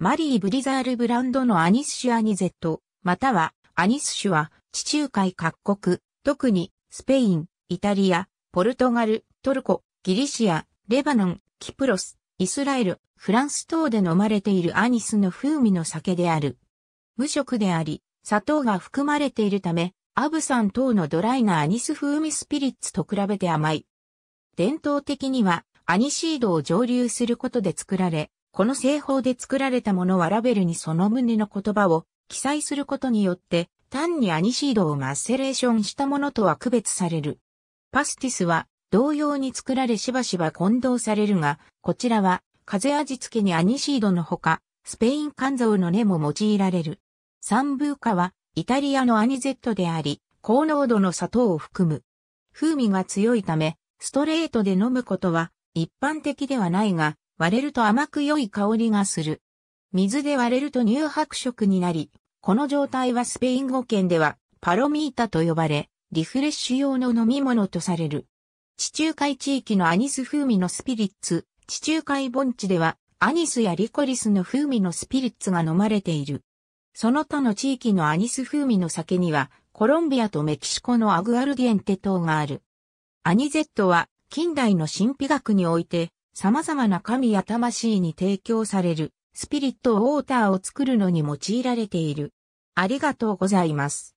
マリー・ブリザールブランドのアニス・シュ・アニゼット、またはアニスシュは地中海各国、特にスペイン、イタリア、ポルトガル、トルコ、ギリシア、レバノン、キプロス、イスラエル、フランス等で飲まれているアニスの風味の酒である。無色であり、砂糖が含まれているため、アブサン等のドライなアニス風味スピリッツと比べて甘い。伝統的にはアニシードを蒸留することで作られ、この製法で作られたものはラベルにその旨の言葉を記載することによって、単にアニシードをマッセレーションしたものとは区別される。パスティスは同様に作られしばしば混同されるが、こちらは風味付けにアニシードのほか、スペイン肝臓の根も用いられる。サンブーカはイタリアのアニゼットであり、高濃度の砂糖を含む。風味が強いため、ストレートで飲むことは一般的ではないが、割れると甘く良い香りがする。水で割れると乳白色になり、この状態はスペイン語圏ではパロミータと呼ばれ、リフレッシュ用の飲み物とされる。地中海地域のアニス風味のスピリッツ、地中海盆地ではアニスやリコリスの風味のスピリッツが飲まれている。その他の地域のアニス風味の酒には、コロンビアとメキシコのアグアルディエンテ等がある。アニゼットは近代の神秘学において様々な神や魂に提供されるスピリットウォーターを作るのに用いられている。ありがとうございます。